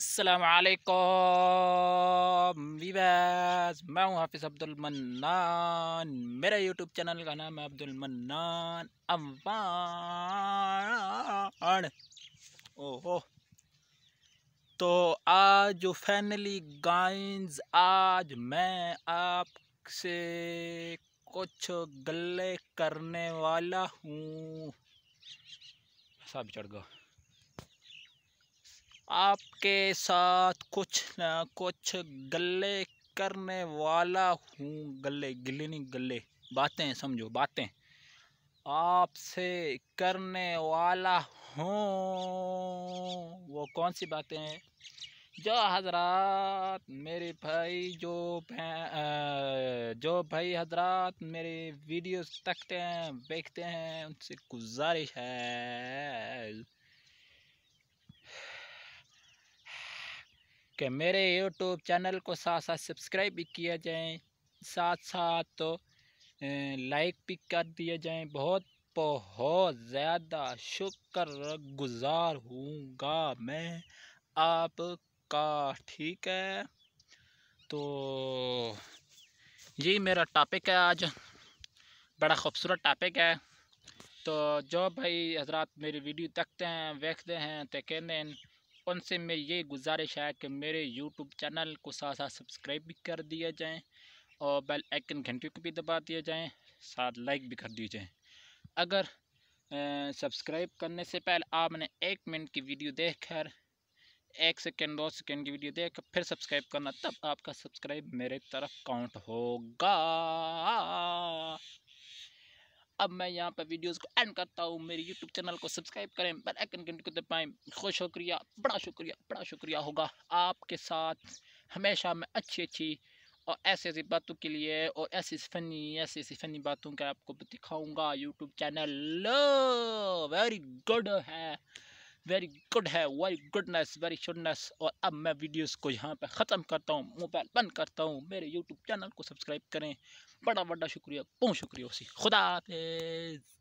असलकम वीवर्स मैं हूँ हाफिज़ अब्दुलमन्नान मेरा यूट्यूब चैनल का नाम है अब्दुलमन्नान अम्बान ओहो तो आज जो फैनली गाइंस आज मैं आपसे कुछ गले करने वाला हूँ सब चढ़ गया आपके साथ कुछ ना कुछ गले करने वाला हूँ गले गिले नहीं गले बातें समझो बातें आपसे करने वाला हूँ वो कौन सी बातें हैं जो हजरात मेरे भाई जो जो भाई हजरात मेरे वीडियोस तकते हैं देखते हैं उनसे गुजारिश है કે میرے YouTube ચેનલ કો સા-સા સબસ્ક્રાઇબ ઈ કિયા જાયે સા-સા લાઈક પી કર દિયા જાયે બહોત બહોત જ્યાદા શુક્ર ગુજાર હોંગા મે આપકા ઠીક હે તો યે મેરા ટોપિક હે આજ બડા ખુબસુરત ટોપિક હે તો જો ભાઈ હઝરાત મેરી વિડિયો તકતે હે વેખતે હે તે કેને उनसे से मेरी ये गुजारिश है कि मेरे यूट्यूब चैनल को साथ साथ सब्सक्राइब भी कर दिया जाए और बेल आइकन घंटी को भी दबा दिया जाए साथ लाइक भी कर दिए जाए अगर सब्सक्राइब करने से पहले आपने एक मिनट की वीडियो देख कर एक सेकेंड दो सेकेंड की वीडियो देख फिर सब्सक्राइब करना तब आपका सब्सक्राइब मेरे तरफ काउंट होगा अब मैं यहाँ पर वीडियोस को एंड करता हूँ मेरे यूट्यूब चैनल को सब्सक्राइब करें बेल आइकन घंटे को पाएँ खुश शुक्रिया बड़ा शुक्रिया बड़ा शुक्रिया होगा आपके साथ हमेशा मैं अच्छी अच्छी और ऐसी ऐसी बातों के लिए और ऐसी फनी ऐसी ऐसी फनी बातों का आपको दिखाऊँगा यूट्यूब चैनल वेरी गुड है वेरी गुड है वेरी गुडनेस वेरी शुडनेस और अब मैं वीडियोस को यहाँ पे ख़त्म करता हूँ मोबाइल बंद करता हूँ मेरे यूट्यूब चैनल को सब्सक्राइब करें बड़ा बड़ा शुक्रिया बहुत शुक्रिया उसी खुदा हाफिज़